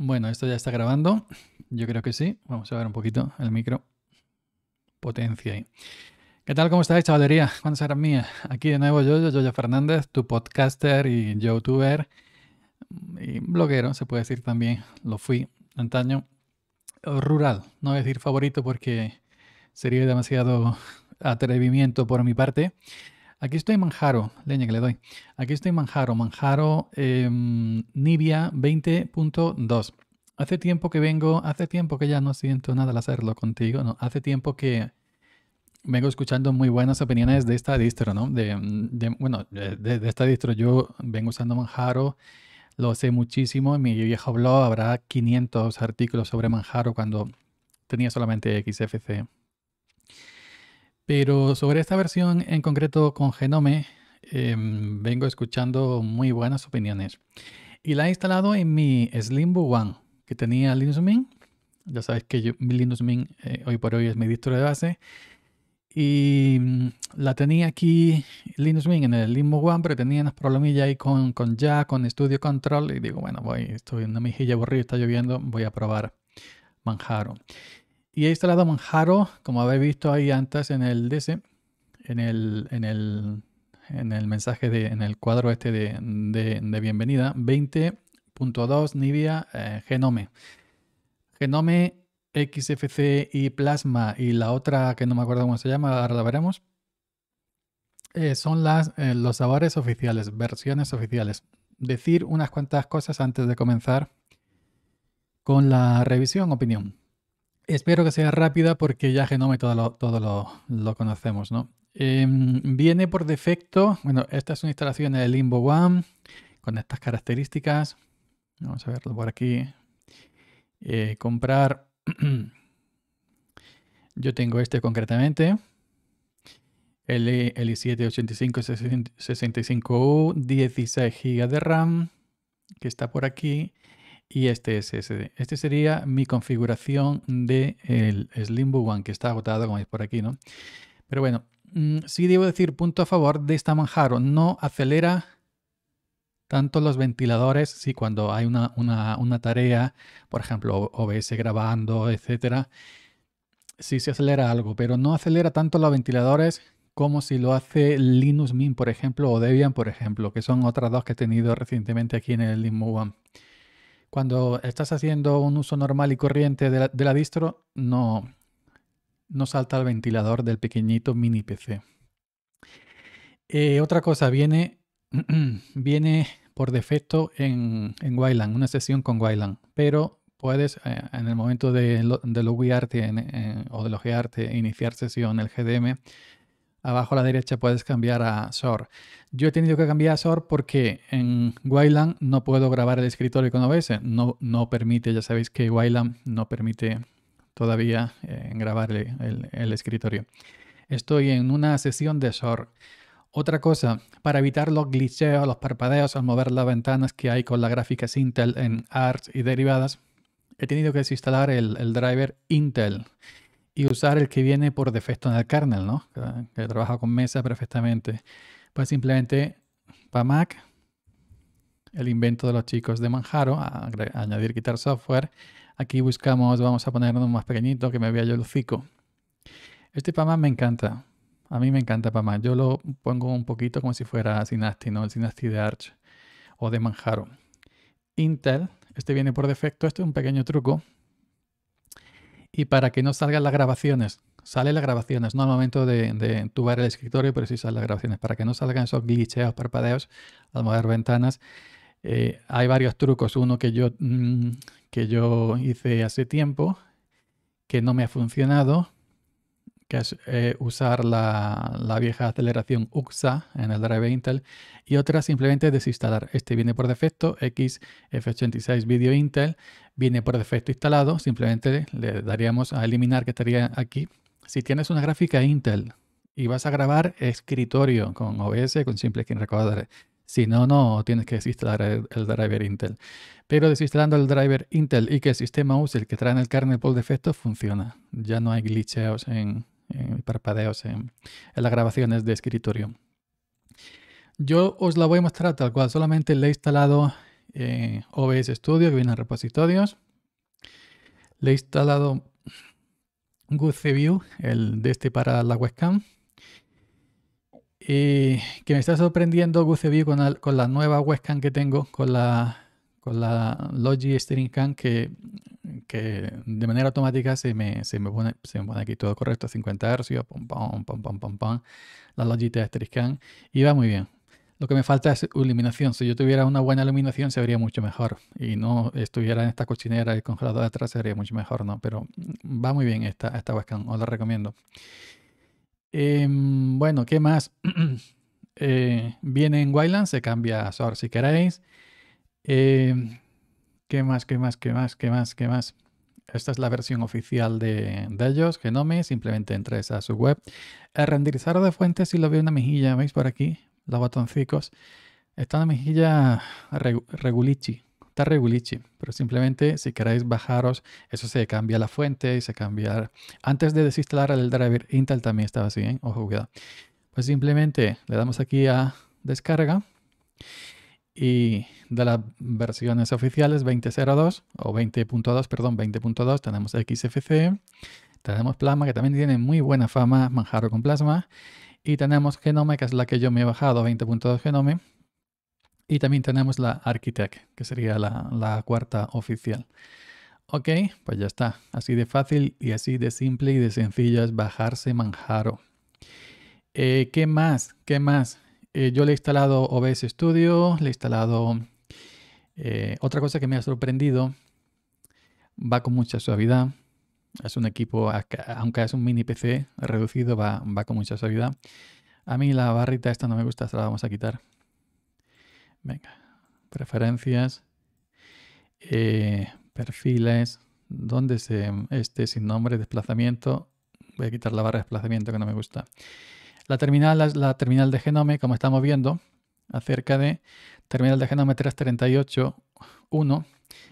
Bueno, esto ya está grabando. Yo creo que sí. Vamos a ver un poquito el micro. Potencia ahí. ¿Qué tal? ¿Cómo estáis, chavalería? ¿Cuántas horas mías? Aquí de nuevo yo, yo, Fernández, tu podcaster y youtuber y bloguero, se puede decir también. Lo fui antaño. Rural, no voy a decir favorito porque sería demasiado atrevimiento por mi parte. Aquí estoy Manjaro, leña que le doy. Aquí estoy Manjaro, Manjaro em, Nibia 20.2. Hace tiempo que vengo, hace tiempo que ya no siento nada al hacerlo contigo, no, hace tiempo que vengo escuchando muy buenas opiniones de esta distro, ¿no? De, bueno, de, de, esta distro yo vengo usando Manjaro, lo sé muchísimo, en mi viejo blog habrá 500 artículos sobre Manjaro cuando tenía solamente XFC. Pero sobre esta versión en concreto con Genome, em, vengo escuchando muy buenas opiniones. Y la he instalado en mi Slimbo One, que tenía Linux Mint. Ya sabes que mi Linux Mint eh, hoy por hoy es mi distro de base. Y mm, la tenía aquí Linux Mint en el Slimbo One, pero tenía unos problemillas ahí con, con Jack, con Studio Control. Y digo, bueno, voy, estoy en una mejilla aburrida, está lloviendo, voy a probar Manjaro y he instalado Manjaro, como habéis visto ahí antes en el DS, en el, mensaje, de, en el cuadro este de, bienvenida, 20.2 Nivea eh, Genome. Genome XFC y Plasma y la otra que no me acuerdo cómo se llama, ahora la veremos, eh, son las, eh, los sabores oficiales, versiones oficiales. Decir unas cuantas cosas antes de comenzar con la revisión opinión. Espero que sea rápida porque ya Genome todo lo, todo lo, conocemos, ¿no? Em, viene por defecto, bueno, esta es una instalación de Limbo One con estas características. Vamos a verlo por aquí. Eh, comprar. Yo tengo este concretamente. El i 7 u 16 GB de RAM, que está por aquí y este es SSD. Este sería mi configuración del de Slimbo One, que está agotado, como veis por aquí, ¿no? Pero bueno, mm, sí debo decir punto a favor de esta Manjaro. No acelera tanto los ventiladores, si cuando hay una, tarea, por ejemplo, OBS grabando, etcétera, sí se acelera algo, pero no acelera tanto los ventiladores como si lo hace Linux Mint, por ejemplo, o Debian, por ejemplo, que son otras dos que he tenido recientemente aquí en el Slimbo One cuando estás haciendo un uso normal y corriente de la, distro, no, no salta el ventilador del pequeñito mini PC. Eh, otra cosa, viene, viene por defecto en, en Wayland, una sesión con Wayland, pero puedes eh, en el momento de, de loguearte eh, o de loguearte, iniciar sesión, el GDM, abajo a la derecha puedes cambiar a SOR. Yo he tenido que cambiar a SOR porque en Wayland no puedo grabar el escritorio con OBS. No, no permite, ya sabéis que Wayland no permite todavía eh, grabar el, escritorio. Estoy en una sesión de SOR. Otra cosa, para evitar los glitcheos, los parpadeos al mover las ventanas que hay con las gráficas Intel en ART y derivadas, he tenido que desinstalar el, el driver Intel y usar el que viene por defecto en el kernel, ¿no? Que, trabaja con mesa perfectamente. Pues simplemente para Mac, el invento de los chicos de Manjaro, añadir quitar software. Aquí buscamos, vamos a ponernos más pequeñito, que me vea yo el hocico. Este Mac me encanta. A mí me encanta para Mac, Yo lo pongo un poquito como si fuera Synasty, ¿no? El Synasty de Arch o de Manjaro. Intel, este viene por defecto. Este es un pequeño truco y para que no salgan las grabaciones. sale las grabaciones, no al momento de, de tubar el escritorio, pero sí salen las grabaciones. Para que no salgan esos glitcheos, parpadeos al mover ventanas. Eh, hay varios trucos. Uno que yo, mm, que yo hice hace tiempo, que no me ha funcionado, que es eh, usar la, vieja aceleración UXA en el driver Intel, y otra simplemente desinstalar. Este viene por defecto, XF86 Video Intel, viene por defecto instalado, simplemente le daríamos a eliminar que estaría aquí. Si tienes una gráfica Intel y vas a grabar escritorio con OBS, con Simple Skin Recorder, si no, no tienes que desinstalar el, driver Intel. Pero desinstalando el driver Intel y que el sistema use el que trae en el kernel por defecto, funciona. Ya no hay glitcheos en, parpadeos en, las grabaciones de escritorio. Yo os la voy a mostrar tal cual, solamente le he instalado OBS Studio, que viene en repositorios. Le he instalado GuceView el de este para la webcam. Y que me está sorprendiendo GuceView con, con la nueva webcam que tengo, con la la Logi String Can que, de manera automática se me, se pone, aquí todo correcto, 50 Hz, la Logitech String Can y va muy bien. Lo que me falta es iluminación. Si yo tuviera una buena iluminación se vería mucho mejor y no estuviera en esta cochinera el congelador de atrás se vería mucho mejor, ¿no? Pero va muy bien esta, esta webcam, os la recomiendo. Em, bueno, ¿qué más? Eh, viene en Wildland, se cambia a SOR si queréis. Eh, ¿Qué más? ¿Qué más? ¿Qué más? ¿Qué más? ¿Qué más? Esta es la versión oficial de, ellos, Genome. Simplemente entres a su web. El renderizador de fuentes, si lo veo en una mejilla, ¿veis por aquí? Los botoncicos. Está en una mejilla regulichi. Está regulichi. Pero simplemente, si queréis bajaros, eso se cambia la fuente y se cambia. Antes de desinstalar el driver Intel también estaba así, ¿eh? Ojo, cuidado. Pues simplemente le damos aquí a descarga. Y de las versiones oficiales 20.02 o 20.2, perdón, 20.2, tenemos XFC tenemos Plasma, que también tiene muy buena fama, Manjaro con Plasma, y tenemos Genome, que es la que yo me he bajado, 20.2 Genome, y también tenemos la Architect, que sería la, cuarta oficial. Ok, pues ya está. Así de fácil y así de simple y de sencillo es bajarse Manjaro. Eh, ¿Qué más? ¿Qué más? Eh, yo le he instalado OBS Studio, le he instalado eh, otra cosa que me ha sorprendido, va con mucha suavidad. Es un equipo, aunque es un mini PC reducido, va, con mucha suavidad. A mí la barrita esta no me gusta, se la vamos a quitar. Venga, preferencias, eh, perfiles, donde se este sin nombre, desplazamiento. Voy a quitar la barra de desplazamiento que no me gusta. La terminal es la terminal de Genome, como estamos viendo, acerca de terminal de Genomet matriz 1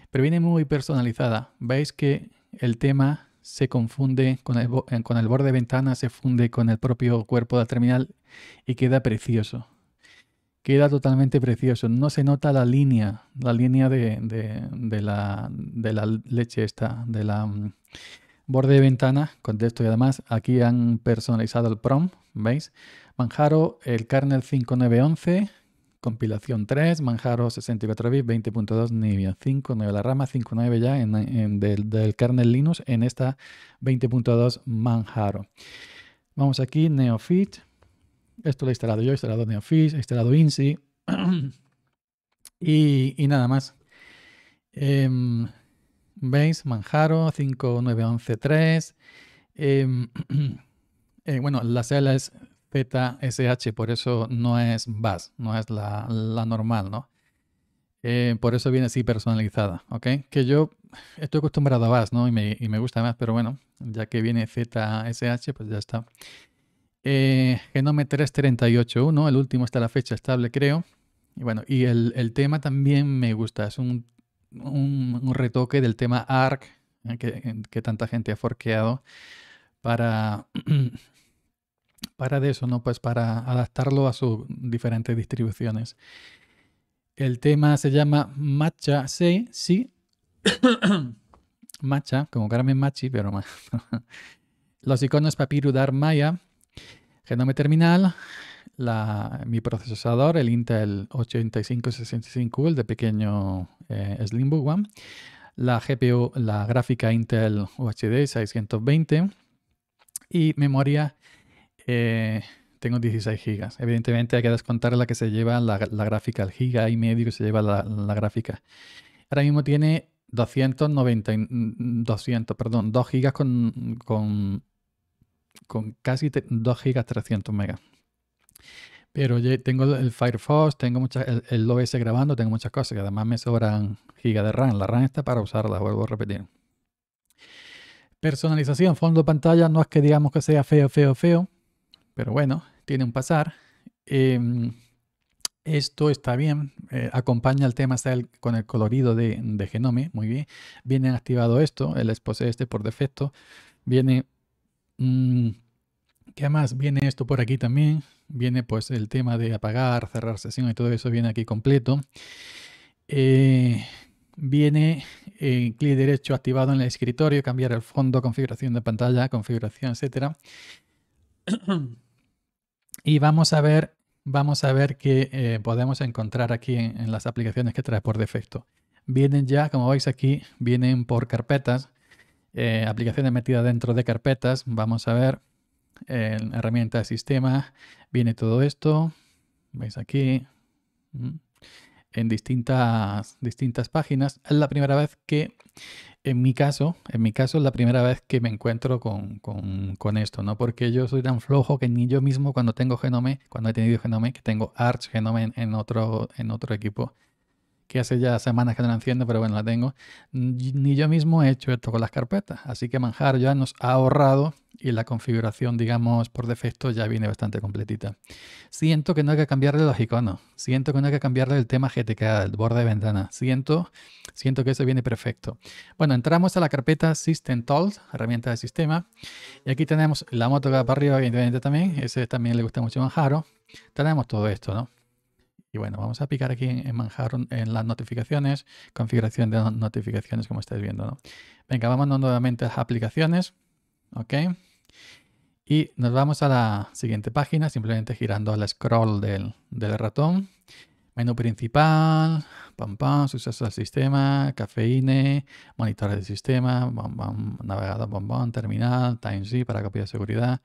pero viene muy personalizada. Veis que el tema se confunde con el, eh, con el borde de ventana, se funde con el propio cuerpo del terminal y queda precioso. Queda totalmente precioso. No se nota la línea, la línea de, la, leche esta, de la mm, borde de ventana, con y además aquí han personalizado el prom, ¿veis? Manjaro, el kernel 5911, Compilación 3, Manjaro 64 bits, 20.2, Nibian 5.9 la rama, 5.9 ya del, kernel Linux en esta 20.2 Manjaro. Vamos aquí, Neofit. Esto lo he instalado yo, he instalado Neofit, he instalado INSI. y, nada más. Em, ¿Veis? Manjaro 5.9.11.3. Em, eh, bueno, la cela es ZSH, por eso no es BAS, no es la, normal, ¿no? Eh, por eso viene así personalizada, ¿ok? Que yo estoy acostumbrado a BAS, ¿no? Y me, gusta más, pero bueno, ya que viene ZSH, pues ya está. Eh, Genome 338.1, el último está la fecha estable, creo. Y bueno, y el, tema también me gusta, es un, retoque del tema ARC, ¿eh? que, que, tanta gente ha forqueado para para de eso, ¿no? Pues para adaptarlo a sus diferentes distribuciones. El tema se llama Matcha C, sí. Matcha, como Carmen Machi, pero más. Los iconos papiru Dar Maya, Genome Terminal, la, mi procesador, el Intel 8565, el de pequeño eh, Slimbook One, la GPU, la gráfica Intel UHD 620 y memoria eh, tengo 16 gigas. Evidentemente hay que descontar la que se lleva la, gráfica, el giga y medio que se lleva la, gráfica. Ahora mismo tiene 290, 200, mm, mm, perdón, 2 gigas con, con, con casi 2 gigas 300 megas. Pero tengo el Firefox, tengo muchas, el, el, OS grabando, tengo muchas cosas que además me sobran gigas de RAM. La RAM está para usarla, vuelvo a repetir. Personalización, fondo de pantalla, no es que digamos que sea feo, feo, feo pero bueno, tiene un pasar. Em, esto está bien, eh, acompaña el tema con el colorido de, Genome, muy bien. Viene activado esto, el expose este por defecto. Viene, mm, ¿qué más? Viene esto por aquí también. Viene pues el tema de apagar, cerrar sesión y todo eso viene aquí completo. Eh, viene eh, clic derecho activado en el escritorio, cambiar el fondo, configuración de pantalla, configuración, etcétera. Y vamos a ver, vamos a ver qué eh, podemos encontrar aquí en, las aplicaciones que trae por defecto. Vienen ya, como veis aquí, vienen por carpetas, eh, aplicaciones metidas dentro de carpetas. Vamos a ver, eh, herramienta de sistema, viene todo esto. Veis aquí. Mm, en distintas, distintas páginas. Es la primera vez que, en mi caso, en mi caso es la primera vez que me encuentro con, esto, ¿no? Porque yo soy tan flojo que ni yo mismo cuando tengo Genome, cuando he tenido Genome, que tengo Arch Genome en, otro, en otro equipo, que hace ya semanas que no la enciendo, pero bueno, la tengo. Ni yo mismo he hecho esto con las carpetas. Así que Manjar ya nos ha ahorrado y la configuración, digamos, por defecto ya viene bastante completita. Siento que no hay que cambiarle los iconos. Siento que no hay que cambiarle el tema GTK, el borde de ventana. Siento, siento que eso viene perfecto. Bueno, entramos a la carpeta System Tools, herramienta de sistema. Y aquí tenemos la moto que para arriba, evidentemente también. Ese también le gusta mucho Manjaro. Tenemos todo esto, ¿no? Y bueno, vamos a picar aquí en, en en las notificaciones, configuración de notificaciones como estáis viendo. ¿no? Venga, vámonos nuevamente a las aplicaciones. Ok. Y nos vamos a la siguiente página, simplemente girando al scroll del, ratón. Menú principal, pam pam, suceso al sistema, cafeíne, monitores del sistema, navegador, bombón terminal, TimeZ para copia de seguridad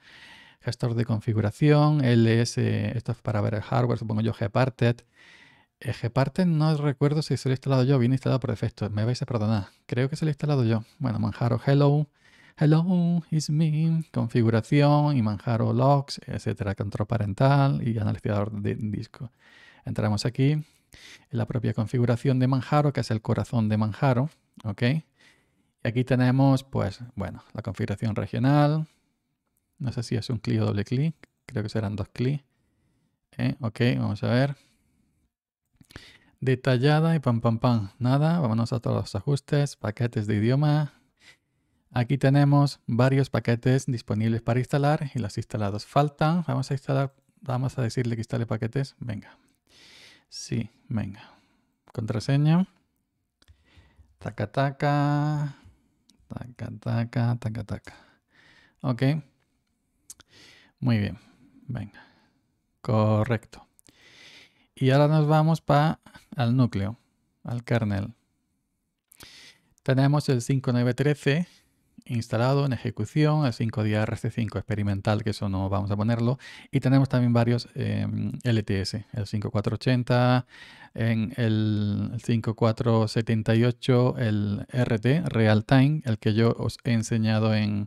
gestor de configuración, LS, eh, esto es para ver el hardware, supongo yo, Gparted. Eh, Gparted no recuerdo si se lo he instalado yo, viene instalado por defecto, me vais a perdonar, creo que se lo he instalado yo. Bueno, Manjaro Hello, Hello, it's me, configuración y Manjaro Logs, etcétera, control parental y analizador de disco. Entramos aquí en la propia configuración de Manjaro, que es el corazón de Manjaro, ¿ok? Y aquí tenemos, pues, bueno, la configuración regional, no sé si es un clic o doble clic. Creo que serán dos clics. Eh, ok, vamos a ver. Detallada y pam pam pam. Nada, vámonos a todos los ajustes, paquetes de idioma. Aquí tenemos varios paquetes disponibles para instalar y los instalados faltan. Vamos a instalar, vamos a decirle que instale paquetes. Venga. Sí, venga. Contraseña. Taca taca. Taca taca, taca taca. Ok. Muy bien, venga. Correcto. Y ahora nos vamos para al núcleo, al kernel. Tenemos el 5913 instalado en ejecución, el 5DRC5 experimental, que eso no vamos a ponerlo, y tenemos también varios em, LTS, el 5480, el 5478, el RT, Real Time, el que yo os he enseñado en,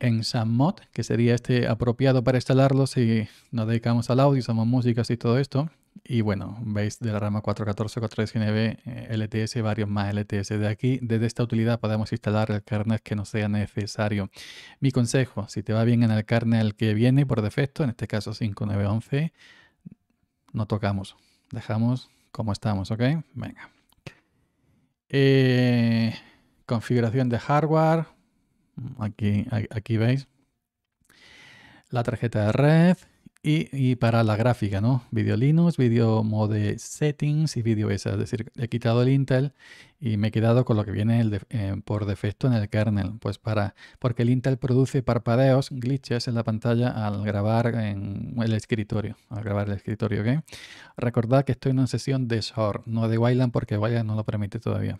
en SamMod, que sería este apropiado para instalarlo si nos dedicamos al audio, usamos músicas y todo esto. Y bueno, veis de la rama 414, 419, LTS, varios más LTS. De aquí, desde esta utilidad, podemos instalar el kernel que no sea necesario. Mi consejo, si te va bien en el kernel que viene por defecto, en este caso 5911, no tocamos. Dejamos como estamos, ¿ok? Venga. Eh, configuración de hardware, Aquí, aquí veis la tarjeta de red, y, para la gráfica, ¿no? Video Linux, Video Mode Settings y Video esa. Es decir, he quitado el Intel y me he quedado con lo que viene eh, por defecto en el kernel. Pues para, porque el Intel produce parpadeos, glitches en la pantalla al grabar en el escritorio. Al grabar el escritorio, ¿ok? Recordad que estoy en una sesión de SOR, no de Wayland porque Wayland no lo permite todavía.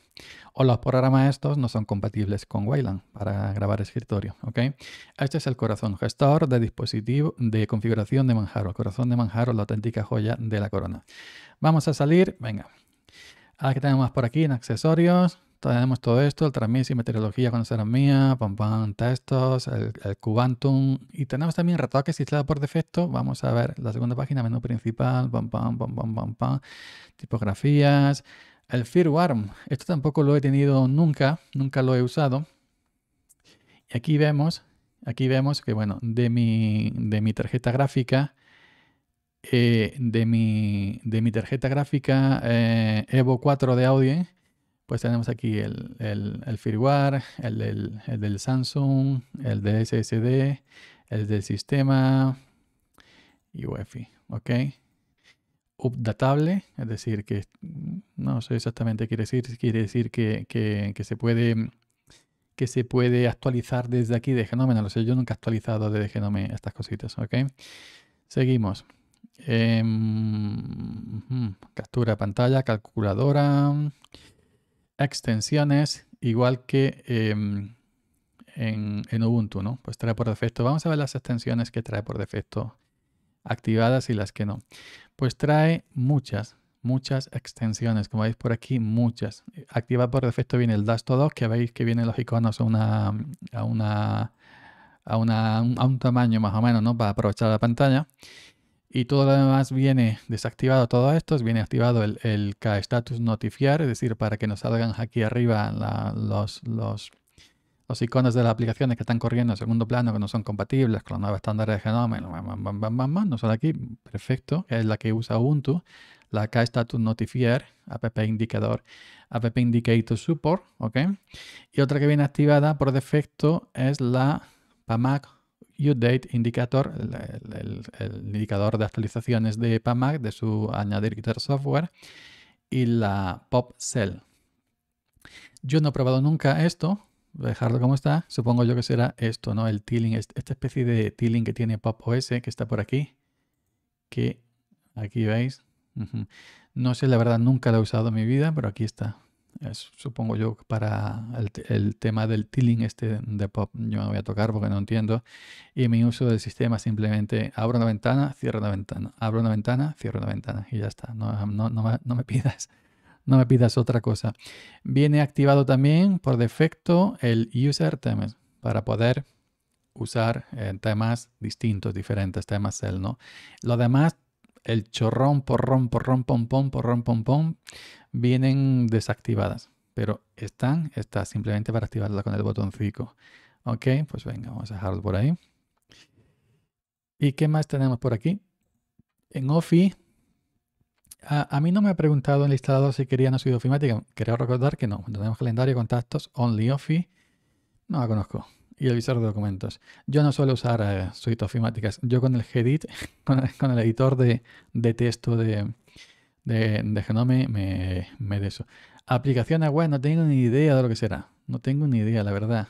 O los programas estos no son compatibles con Wayland para grabar escritorio, ¿ok? Este es el corazón gestor de dispositivo de configuración de Manjaro. Corazón de Manjaro, la auténtica joya de la corona. Vamos a salir. Venga. Ahora que tenemos por aquí en accesorios. Tenemos todo esto, el transmis y meteorología con mía, pam pam, textos, el, cubantum. Y tenemos también retoques instalados por defecto. Vamos a ver la segunda página, menú principal, pam pam, pam pam, pam Tipografías. El firmware. Esto tampoco lo he tenido nunca, nunca lo he usado. Y aquí vemos Aquí vemos que, bueno, de mi, de mi tarjeta gráfica, eh, de, mi, de, mi, tarjeta gráfica eh, Evo 4 de audio, pues tenemos aquí el, el, el firmware, el del, Samsung, el del SSD, el del sistema y UEFI, ¿ok? Updatable, es decir, que no sé exactamente qué quiere decir, quiere decir que, que, que se puede que se puede actualizar desde aquí de Genome. No lo sé, yo nunca he actualizado desde Genome estas cositas, ¿ok? Seguimos. Em, captura pantalla, calculadora, extensiones, igual que em, en, en, Ubuntu, ¿no? Pues trae por defecto. Vamos a ver las extensiones que trae por defecto activadas y las que no. Pues trae muchas muchas extensiones, como veis por aquí, muchas. activa por defecto viene el Dash 2, que veis que vienen los iconos a una, a una, a un tamaño más o menos, ¿no? Para aprovechar la pantalla. Y todo lo demás viene desactivado, todo esto, viene activado el, el K-Status Notifiar, es decir, para que nos salgan aquí arriba los, los, los, iconos de las aplicaciones que están corriendo en segundo plano, que no son compatibles con los nuevos estándares de Genome, no son aquí, perfecto, es la que usa Ubuntu la KStatusNotifier, notifier, app indicador, app indicator support, ¿ok? Y otra que viene activada por defecto es la PAMAC UDate indicator, el, indicador de actualizaciones de PAMAC, de su añadir quitar software, y la pop cell. Yo no he probado nunca esto, dejarlo como está, supongo yo que será esto, ¿no? El tiling, este, esta especie de tiling que tiene Pop OS que está por aquí, que aquí veis, no sé, la verdad nunca la he usado en mi vida, pero aquí está. supongo yo para el, tema del tiling este de pop yo me voy a tocar porque no entiendo y mi uso del sistema simplemente abro una ventana, cierro una ventana, abro una ventana, cierro una ventana y ya está, no, me, pidas no me pidas otra cosa viene activado también por defecto el user temas para poder usar eh, temas distintos, diferentes temas el ¿no? Lo demás el chorrón, porrón, porrón, pom, pom, porrón, pom, pom, vienen desactivadas. Pero están, está simplemente para activarla con el botoncito. Ok, pues venga, vamos a dejarlo por ahí. ¿Y qué más tenemos por aquí? En Office, a, mí no me ha preguntado el instalador si quería no sido ofimática. quería recordar que no. Tenemos calendario, contactos, only Office. No la conozco y el visor de documentos. Yo no suelo usar eh, suites ofimáticas. Yo con el Gedit, con, el, editor de, texto de, de, de, Genome, me, me de eso. Aplicaciones web, no tengo ni idea de lo que será. No tengo ni idea, la verdad.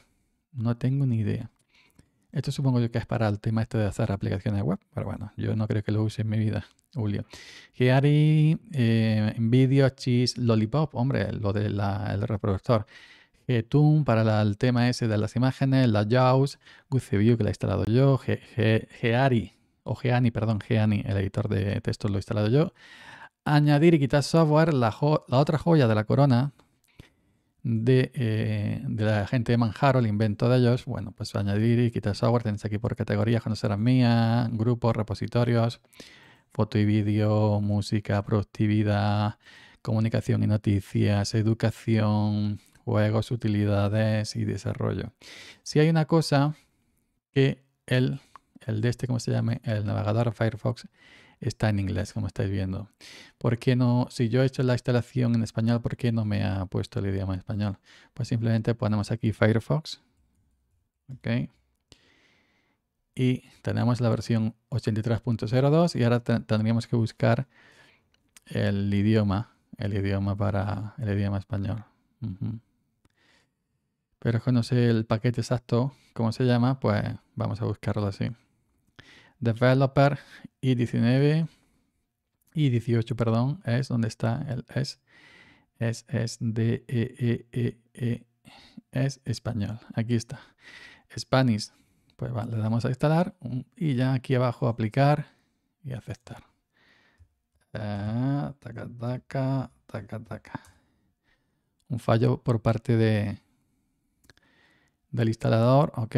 No tengo ni idea. Esto supongo yo que es para el tema este de hacer aplicaciones web, pero bueno, yo no creo que lo use en mi vida, Julio. Geary, eh, Video, Cheese, Lollipop, hombre, lo del reproductor. Eh, tú para el tema ese de las imágenes, la JAWS, Gooseview que la he instalado yo, Geari, o Geani, perdón, Geani, el editor de textos lo he instalado yo. Añadir y quitar software, la, otra joya de la corona eh, de, la gente de Manjaro, el invento de ellos. Bueno, pues añadir y quitar software, tenéis aquí por categorías, serán mía, grupos, repositorios, foto y vídeo, música, productividad, comunicación y noticias, educación, juegos, utilidades y desarrollo. Si hay una cosa que el, el de este, ¿cómo se llama? El navegador Firefox está en inglés, como estáis viendo. ¿Por qué no? Si yo he hecho la instalación en español, ¿por qué no me ha puesto el idioma en español? Pues simplemente ponemos aquí Firefox. Ok. Y tenemos la versión 83.02 y ahora tendríamos que buscar el idioma, el idioma para el idioma español pero que no sé el paquete exacto, cómo se llama, pues vamos a buscarlo así. Developer i19 y 18, perdón, es donde está el es. Es, es, D, e, e, E, E, es español. Aquí está. Spanish. Pues vale, le damos a instalar y ya aquí abajo aplicar y aceptar. Ah, taca, taca, Un fallo por parte de, del instalador, ok,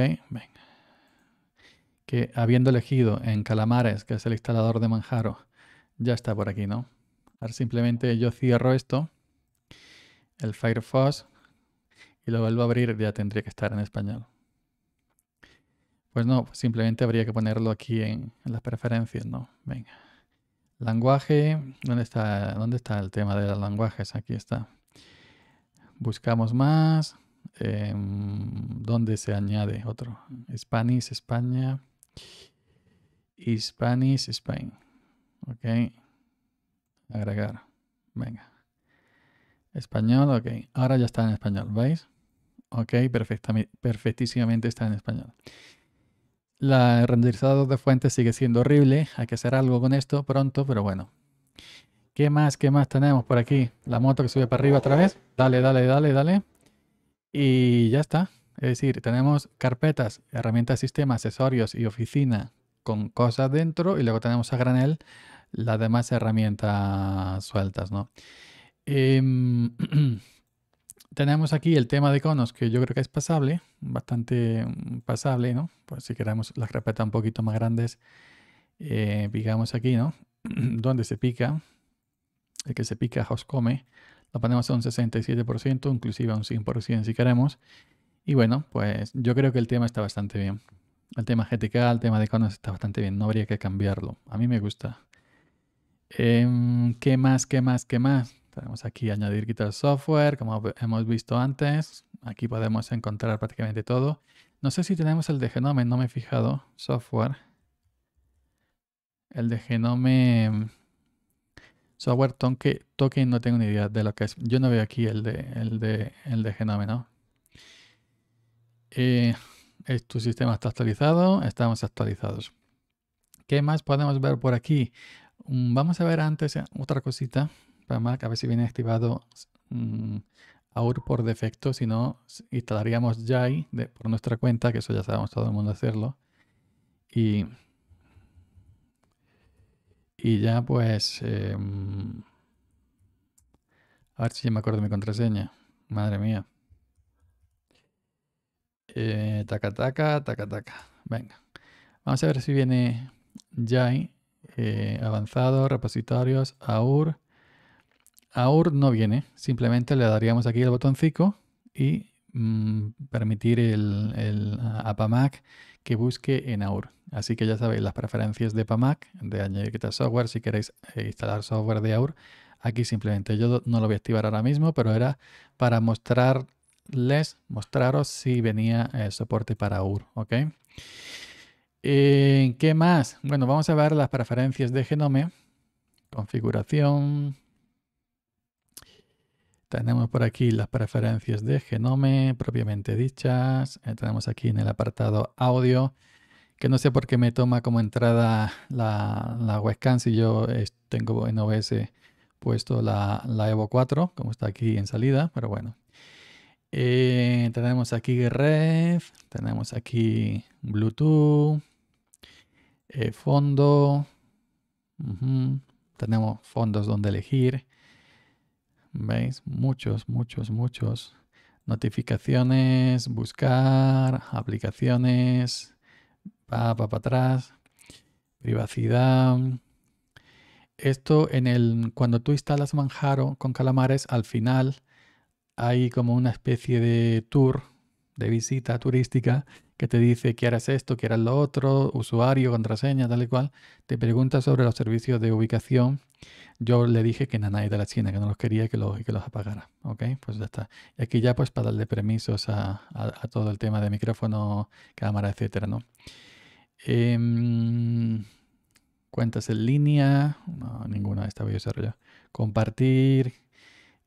Que habiendo elegido en Calamares, que es el instalador de Manjaro, ya está por aquí, ¿no? Ahora simplemente yo cierro esto, el Firefox, y lo vuelvo a abrir, ya tendría que estar en español. Pues no, simplemente habría que ponerlo aquí en, las preferencias, ¿no? Venga. Lenguaje, ¿dónde está, ¿dónde está el tema de los lenguajes? Aquí está. Buscamos más. Em, Dónde donde se añade otro. Spanish, España. Spanish, Spain. Ok. Agregar. Venga. Español, ok. Ahora ya está en español, ¿veis? Ok, perfectísimamente está en español. La, renderizado de fuentes sigue siendo horrible. Hay que hacer algo con esto pronto, pero bueno. ¿Qué más? ¿Qué más tenemos por aquí? La moto que sube para arriba otra vez. Dale, dale, dale, dale. Y ya está. Es decir, tenemos carpetas, herramientas, sistemas, accesorios y oficina con cosas dentro y luego tenemos a granel las demás herramientas sueltas, ¿no? Em, tenemos aquí el tema de conos, que yo creo que es pasable, bastante mm, pasable, ¿no? Pues si queremos las carpetas un poquito más grandes, digamos eh, aquí, ¿no? Donde se pica, el que se pica os come, lo ponemos a un 67%, inclusive a un 100% si queremos. Y bueno, pues yo creo que el tema está bastante bien. El tema GTK, el tema de Conos está bastante bien. No habría que cambiarlo. A mí me gusta. Em, ¿Qué más? ¿Qué más? ¿Qué más? Tenemos aquí añadir quitar software, como hemos visto antes. Aquí podemos encontrar prácticamente todo. No sé si tenemos el de Genome, no me he fijado. Software. El de Genome Software Token no tengo ni idea de lo que es. Yo no veo aquí el de, el de, el de genómeno. Eh, tu sistema está actualizado, estamos actualizados. ¿Qué más podemos ver por aquí? Mm, vamos a ver antes eh, otra cosita para a ver si viene activado mm, AUR por defecto, si no instalaríamos JAI por nuestra cuenta, que eso ya sabemos todo el mundo hacerlo. Y y ya pues... Em, a ver si me acuerdo de mi contraseña. Madre mía. Eh, taca, taca, taca, taca. Venga. Vamos a ver si viene Jai. Eh, avanzado, repositorios, AUR. AUR no viene. Simplemente le daríamos aquí el botoncito y mm, permitir el, el APAMAC que busque en AUR. Así que ya sabéis las preferencias de PAMAC, de añadir software, si queréis eh, instalar software de AUR, aquí simplemente yo no lo voy a activar ahora mismo, pero era para mostrarles, mostraros si venía el eh, soporte para AUR. ¿ok? Eh, ¿Qué más? Bueno, vamos a ver las preferencias de Genome, configuración, tenemos por aquí las preferencias de Genome propiamente dichas. Eh, tenemos aquí en el apartado audio, que no sé por qué me toma como entrada la, la webcam si yo tengo en OBS puesto la, Evo 4, como está aquí en salida, pero bueno, eh, tenemos aquí red, tenemos aquí Bluetooth, eh, fondo, tenemos fondos donde elegir, ¿Veis? Muchos, muchos, muchos. Notificaciones, buscar, aplicaciones, va para atrás, privacidad. Esto en el cuando tú instalas Manjaro con calamares, al final hay como una especie de tour de visita turística que te dice que harás esto, que harás lo otro, usuario, contraseña, tal y cual. Te pregunta sobre los servicios de ubicación. Yo le dije que Nanay de la China, que no los quería que, los, que los apagara. Ok, pues ya está. Y aquí ya pues para darle permisos a, todo el tema de micrófono, cámara, etcétera, ¿no? Em, cuentas en línea, ninguna de estas voy a desarrollar. Compartir,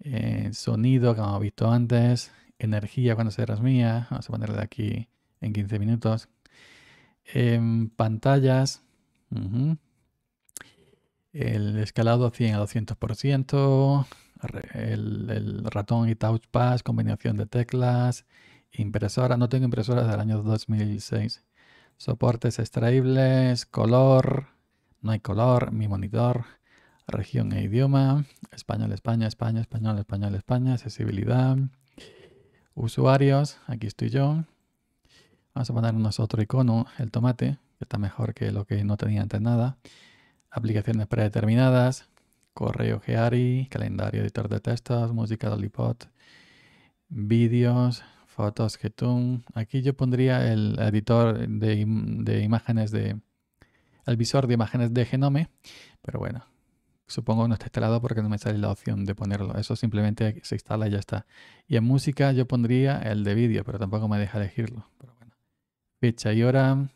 eh, sonido, que hemos visto antes, energía cuando serás mía. vamos a ponerle aquí en 15 minutos, em, pantallas, el escalado 100 a 200%, el, ratón y touchpad, combinación de teclas, impresora, no tengo impresoras del año 2006, soportes extraíbles, color, no hay color, mi monitor, región e idioma, español, España, España, español, español, España, accesibilidad, usuarios, aquí estoy yo. Vamos a ponernos otro icono, el tomate, que está mejor que lo que no tenía antes nada. Aplicaciones predeterminadas, correo Geari, calendario editor de textos, música Lollipop, vídeos, fotos Getum. Aquí yo pondría el editor de, de imágenes de... el visor de imágenes de Genome, pero bueno, Supongo que no está instalado porque no me sale la opción de ponerlo. Eso simplemente se instala y ya está. Y en música yo pondría el de vídeo, pero tampoco me deja elegirlo. Fecha y hora.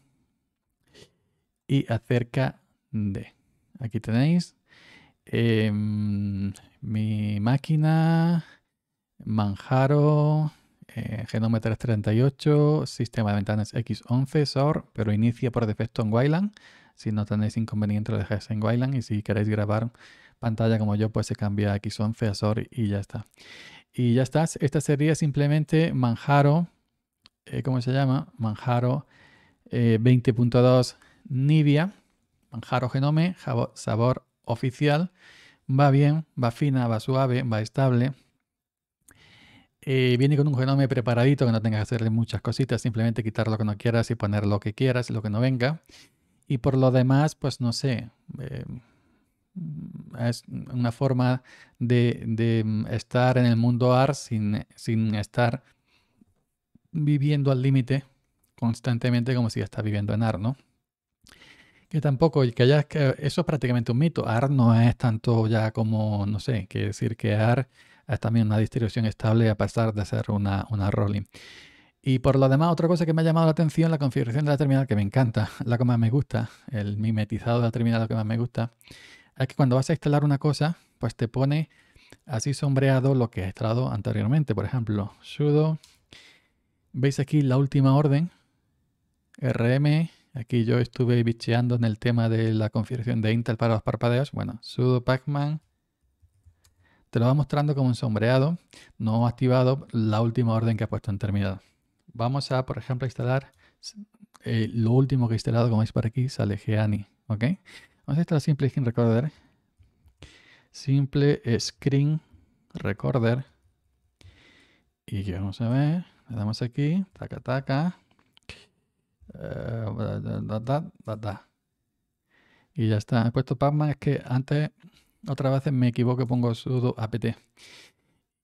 Y acerca de. Aquí tenéis. Em, mi máquina. Manjaro. Eh, Genome 338. Sistema de ventanas X11. SOR. Pero inicia por defecto en Wayland si no tenéis inconveniente lo dejáis en Wayland y si queréis grabar pantalla como yo, pues se cambia aquí son Feasor y ya está. Y ya está, esta sería simplemente Manjaro, eh, ¿cómo se llama? Manjaro 20.2 eh, Nivia, Manjaro Genome, sabor oficial. Va bien, va fina, va suave, va estable. Eh, viene con un genome preparadito que no tengas que hacerle muchas cositas, simplemente quitar lo que no quieras y poner lo que quieras, y lo que no venga. Y por lo demás, pues no sé, eh, es una forma de, estar en el mundo AR sin, sin estar viviendo al límite constantemente como si estás viviendo en AR, ¿no? Que tampoco, que que eso es prácticamente un mito. AR no es tanto ya como, no sé, que decir que AR es también una distribución estable a pesar de ser una, una rolling. Y por lo demás, otra cosa que me ha llamado la atención, la configuración de la terminal, que me encanta, la que más me gusta, el mimetizado de la terminal, lo que más me gusta, es que cuando vas a instalar una cosa, pues te pone así sombreado lo que has instalado anteriormente. Por ejemplo, sudo, veis aquí la última orden, rm, aquí yo estuve bicheando en el tema de la configuración de Intel para los parpadeos, bueno, sudo pacman, te lo va mostrando como un sombreado, no activado la última orden que ha puesto en terminal. Vamos a, por ejemplo, instalar eh, lo último que he instalado, como veis por aquí, sale Geani. ¿ok? Vamos a instalar Simple Screen Recorder. Simple Screen Recorder. Y vamos a ver, le damos aquí, taca, taca. Eh, y ya está, he puesto Pacman, es que antes otra vez me equivoco, pongo sudo apt.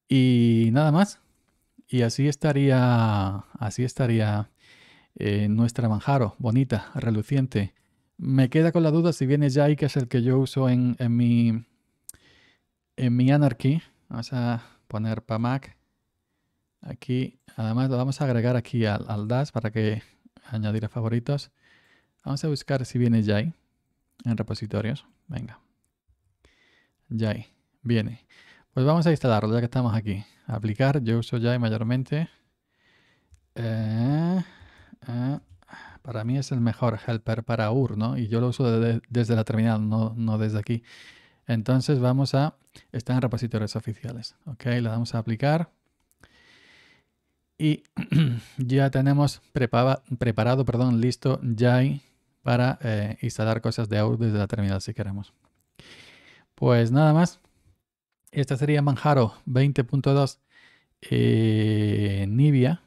Y nada más, y así estaría, así estaría eh, nuestra Manjaro, bonita, reluciente. Me queda con la duda si viene Jai, que es el que yo uso en, mi en mi Anarchy. Vamos a poner PAMAC aquí. Además lo vamos a agregar aquí al, al DAS para que añadir a favoritos. Vamos a buscar si viene Jai en repositorios. Venga. Jai, viene. Pues vamos a instalarlo ya que estamos aquí aplicar. Yo uso Jai mayormente. Eh, eh, para mí es el mejor helper para UR, ¿no? Y yo lo uso desde la terminal, no, desde aquí. Entonces vamos a... Está en repositorios oficiales. Ok, le damos a aplicar. Y ya tenemos preparado, perdón, listo Jai para eh, instalar cosas de AUR desde la terminal si queremos. Pues nada más. Esta sería Manjaro 20.2 eh, Nibia.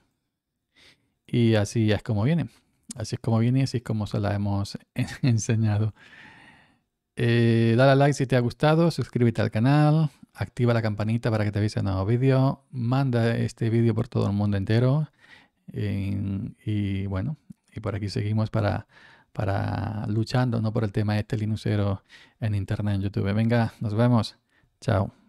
Y así es como viene. Así es como viene y así es como se la hemos enseñado. Eh, dale a like si te ha gustado, suscríbete al canal, activa la campanita para que te avise nuevos vídeos, manda este vídeo por todo el mundo entero. y bueno, y por aquí seguimos para, para luchando ¿no? por el tema de este Linuxero en internet, en YouTube. Venga, nos vemos. Chao.